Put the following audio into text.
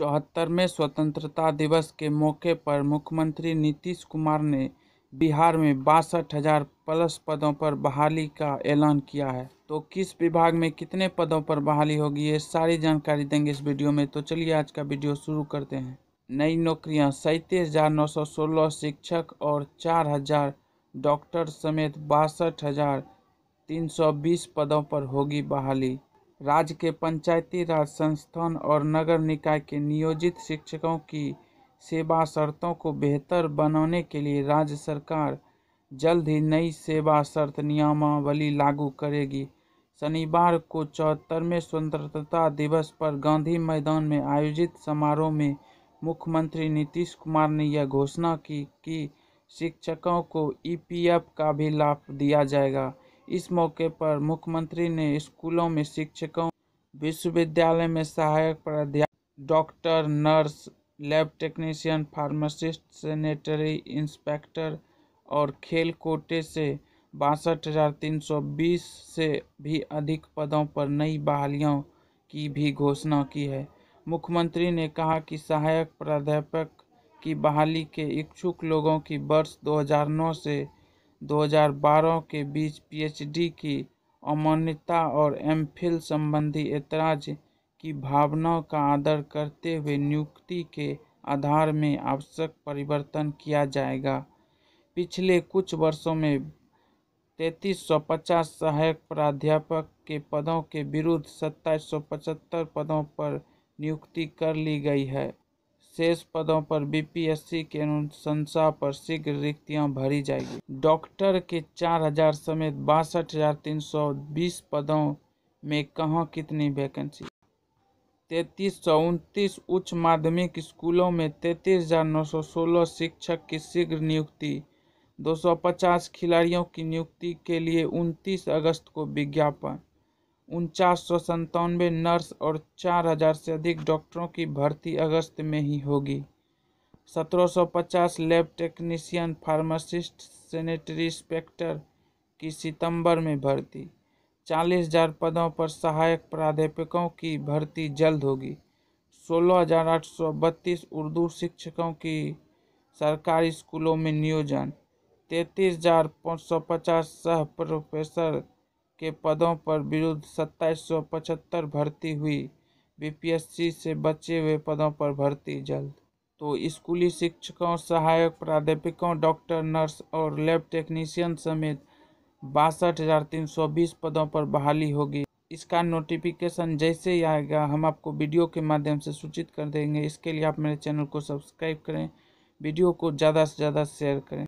चौहत्तरवें स्वतंत्रता दिवस के मौके पर मुख्यमंत्री नीतीश कुमार ने बिहार में बासठ हजार प्लस पदों पर बहाली का ऐलान किया है तो किस विभाग में कितने पदों पर बहाली होगी ये सारी जानकारी देंगे इस वीडियो में तो चलिए आज का वीडियो शुरू करते हैं नई नौकरियां सैंतीस हजार नौ सौ सोलह शिक्षक और चार हजार डॉक्टर समेत बासठ हजार तीन सौ बीस पदों पर होगी बहाली राज्य के पंचायती राज संस्थान और नगर निकाय के नियोजित शिक्षकों की सेवा शर्तों को बेहतर बनाने के लिए राज्य सरकार जल्द ही नई सेवा शर्त नियमावली लागू करेगी शनिवार को चौहत्तरवें स्वतंत्रता दिवस पर गांधी मैदान में आयोजित समारोह में मुख्यमंत्री नीतीश कुमार ने यह घोषणा की कि शिक्षकों को ईपीएफ का भी लाभ दिया जाएगा इस मौके पर मुख्यमंत्री ने स्कूलों में शिक्षकों विश्वविद्यालय में सहायक प्राध्यापक doctor nurse lab technician pharmacist sanitary inspector और खेल कोटे से बासठ हजार तीन सौ बीस से भी अधिक पदों पर नई बहालियों की भी घोषणा की है मुख्यमंत्री ने कहा कि सहायक प्राध्यापक की बहाली के इच्छुक लोगों की वर्ष 2009 से 2012 के बीच पीएचडी की अमान्यता और एमफिल संबंधी ऐतराज की भावनाओं का आदर करते हुए नियुक्ति के आधार में आवश्यक परिवर्तन किया जाएगा पिछले कुछ वर्षों में तैतीस सौ पचास सहायक प्राध्यापक के पदों के विरुद्ध सत्ताईस सौ पचहत्तर पदों पर नियुक्ति कर ली गई है शेष पदों पर बीपीएससी की अनुशंसा पर शीघ्र रिक्तियां भरी जाएगी डॉक्टर के 4000 समेत बासठ पदों में कहाँ कितनी वैकेंसी तैतीस सौ उनतीस उच्च माध्यमिक स्कूलों में तैंतीस हजार नौ सौ सोलह शिक्षक की शीघ्र नियुक्ति दो सौ पचास खिलाड़ियों की नियुक्ति के लिए उनतीस अगस्त को विज्ञापन उनचास सौ संतानवे नर्स और चार हजार से अधिक डॉक्टरों की भर्ती अगस्त में ही होगी 1750 lab technician pharmacist sanitary inspector की सितंबर में भर्ती चालीस हजार पदों पर सहायक प्राध्यापकों की भर्ती जल्द होगी 16,832 उर्दू शिक्षकों की सरकारी स्कूलों में नियोजन तैंतीस हजार पाँच सौ पचास सह प्रोफेसर के पदों पर विरुद्ध सत्ताईस सौ पचहत्तर भर्ती हुई बीपीएससी से बचे हुए पदों पर भर्ती जल्द तो स्कूली शिक्षकों सहायक प्राध्यापकों डॉक्टर नर्स और लैब टेक्नीशियन समेत बासठ हज़ार तीन सौ बीस पदों पर बहाली होगी इसका नोटिफिकेशन जैसे ही आएगा हम आपको वीडियो के माध्यम से सूचित कर देंगे इसके लिए आप मेरे चैनल को सब्सक्राइब करें वीडियो को ज़्यादा से ज़्यादा शेयर करें